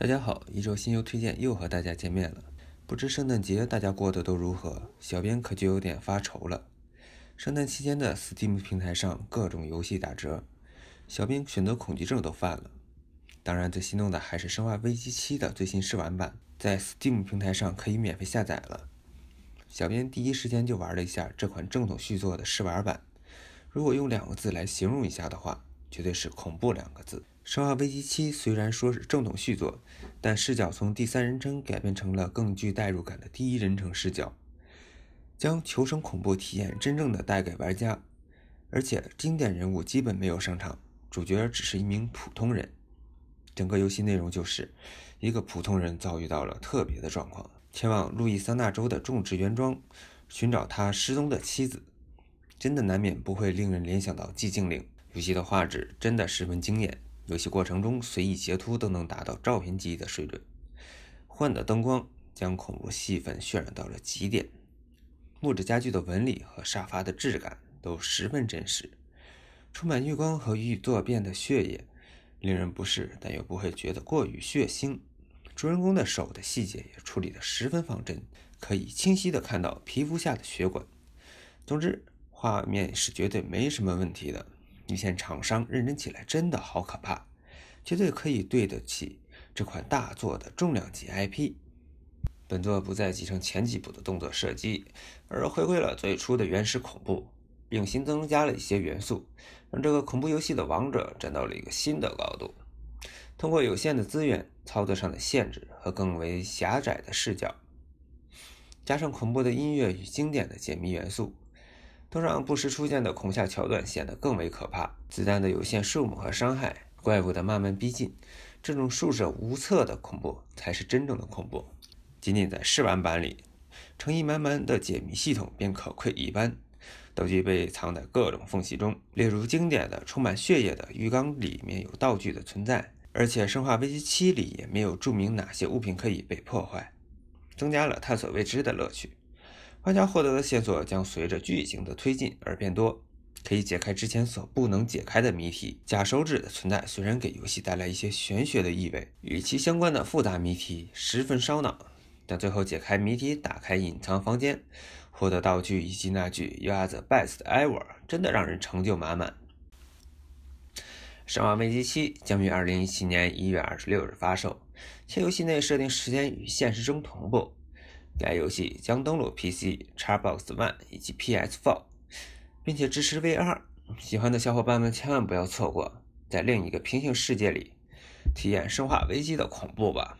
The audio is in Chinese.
大家好，一周新游推荐又和大家见面了。不知圣诞节大家过得都如何，小编可就有点发愁了。圣诞期间的 Steam 平台上各种游戏打折，小编选择恐惧症都犯了。当然，最心动的还是《生化危机7》的最新试玩版，在 Steam 平台上可以免费下载了。小编第一时间就玩了一下这款正统续作的试玩版，如果用两个字来形容一下的话，绝对是恐怖两个字。《生化危机7》虽然说是正统续作，但视角从第三人称改变成了更具代入感的第一人称视角，将求生恐怖体验真正的带给玩家。而且经典人物基本没有上场，主角只是一名普通人。整个游戏内容就是一个普通人遭遇到了特别的状况，前往路易桑那州的种植园庄寻找他失踪的妻子。真的难免不会令人联想到《寂静岭》。游戏的画质真的十分惊艳。游戏过程中随意截图都能达到照片级的水准，幻的灯光将恐怖气氛渲染到了极点，木质家具的纹理和沙发的质感都十分真实，充满月光和浴座变的血液令人不适，但又不会觉得过于血腥。主人公的手的细节也处理得十分仿真，可以清晰地看到皮肤下的血管。总之，画面是绝对没什么问题的。一线厂商认真起来真的好可怕。绝对可以对得起这款大作的重量级 IP。本作不再继承前几部的动作设计，而回归了最初的原始恐怖，并新增加了一些元素，让这个恐怖游戏的王者站到了一个新的高度。通过有限的资源、操作上的限制和更为狭窄的视角，加上恐怖的音乐与经典的解谜元素，都让不时出现的恐吓桥段显得更为可怕。子弹的有限数目和伤害。怪物的慢慢逼近，这种束手无策的恐怖才是真正的恐怖。仅仅在试玩版里，诚意满满的解谜系统便可窥一斑。道具被藏在各种缝隙中，例如经典的充满血液的浴缸里面有道具的存在，而且《生化危机7》里也没有注明哪些物品可以被破坏，增加了探索未知的乐趣。玩家获得的线索将随着剧情的推进而变多。可以解开之前所不能解开的谜题。假手指的存在虽然给游戏带来一些玄学的意味，与其相关的复杂谜题十分烧脑，但最后解开谜题、打开隐藏房间、获得道具以及那句 “You are the best ever” 真的让人成就满满。生化危机七将于二零一七年一月二十六日发售，且游戏内设定时间与现实中同步。该游戏将登陆 PC、Xbox One 以及 PS4。并且支持 VR，喜欢的小伙伴们千万不要错过，在另一个平行世界里体验《生化危机》的恐怖吧。